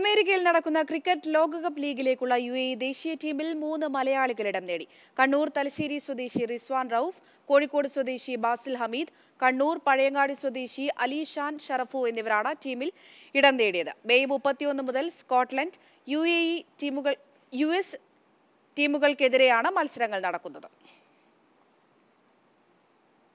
അമേരിക്കയിൽ നടക്കുന്ന ക്രിക്കറ്റ് ലോകകപ്പ് ലീഗിലേക്കുള്ള യു എ ദേശീയ ടീമിൽ മൂന്ന് മലയാളികൾ ഇടം നേടി കണ്ണൂർ തലശ്ശേരി സ്വദേശി റിസ്വാൻ റൌഫ് കോഴിക്കോട് സ്വദേശി ബാസിൽ ഹമീദ് കണ്ണൂർ പഴയങ്ങാടി സ്വദേശി അലി ഷാൻ ഷറഫു എന്നിവരാണ് ടീമിൽ ഇടം നേടിയത് മെയ് മുപ്പത്തിയൊന്ന് മുതൽ സ്കോട്ട്ലൻഡ് യു എ ഇ ടീമുകൾ യു എസ് ടീമുകൾക്കെതിരെയാണ് മത്സരങ്ങൾ നടക്കുന്നത്